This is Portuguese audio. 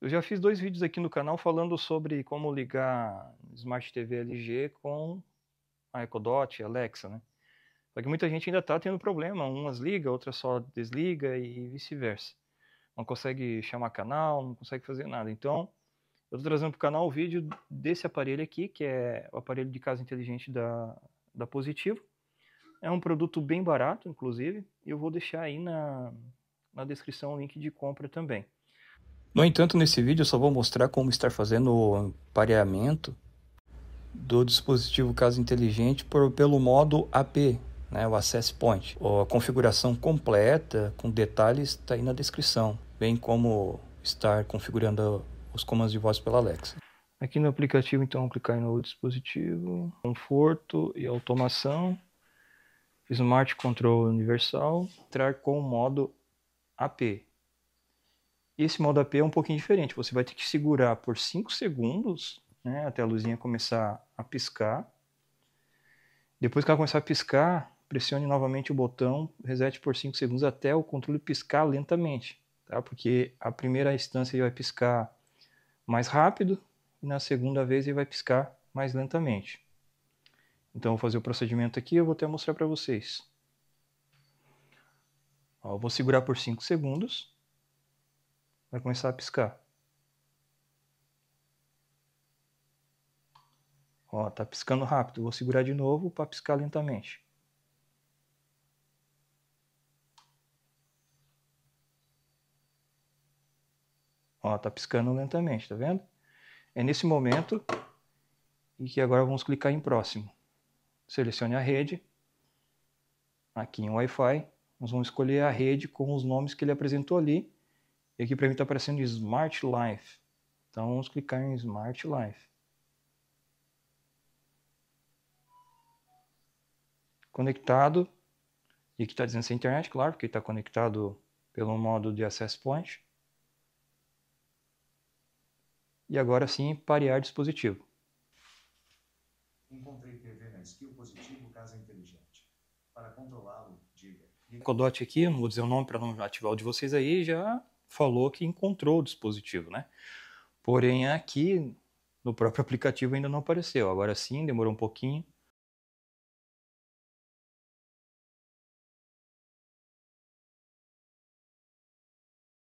Eu já fiz dois vídeos aqui no canal falando sobre como ligar Smart TV LG com a Echo Dot, Alexa, né? Só que muita gente ainda está tendo problema, umas liga, outras só desliga e vice-versa. Não consegue chamar canal, não consegue fazer nada. Então, eu estou trazendo para o canal o vídeo desse aparelho aqui, que é o aparelho de casa inteligente da, da Positivo. É um produto bem barato, inclusive, e eu vou deixar aí na, na descrição o link de compra também. No entanto, nesse vídeo eu só vou mostrar como estar fazendo o pareamento do dispositivo Casa inteligente por, pelo modo AP, né, o Access Point. A configuração completa com detalhes está aí na descrição, bem como estar configurando os comandos de voz pela Alexa. Aqui no aplicativo, então, vou clicar no dispositivo, conforto e automação, Smart Control Universal, entrar com o modo AP. E esse modo AP é um pouquinho diferente. Você vai ter que segurar por 5 segundos né, até a luzinha começar a piscar. Depois que ela começar a piscar, pressione novamente o botão resete por 5 segundos até o controle piscar lentamente. Tá? Porque a primeira instância ele vai piscar mais rápido e na segunda vez ele vai piscar mais lentamente. Então, vou fazer o procedimento aqui eu vou até mostrar para vocês. Ó, vou segurar por 5 segundos vai começar a piscar. Ó, tá piscando rápido. Vou segurar de novo para piscar lentamente. Ó, tá piscando lentamente, tá vendo? É nesse momento e que agora vamos clicar em próximo. Selecione a rede. Aqui em Wi-Fi, nós vamos escolher a rede com os nomes que ele apresentou ali e aqui para mim está aparecendo Smart Life. Então vamos clicar em Smart Life. Conectado. E aqui está dizendo se internet, claro, porque está conectado pelo modo de access point. E agora sim, parear dispositivo. Encontrei TV na skill positivo casa inteligente. Para controlá-lo, diga. Codote aqui, não vou dizer o nome para não ativar o de vocês aí, já falou que encontrou o dispositivo, né? Porém, aqui no próprio aplicativo ainda não apareceu. Agora sim, demorou um pouquinho.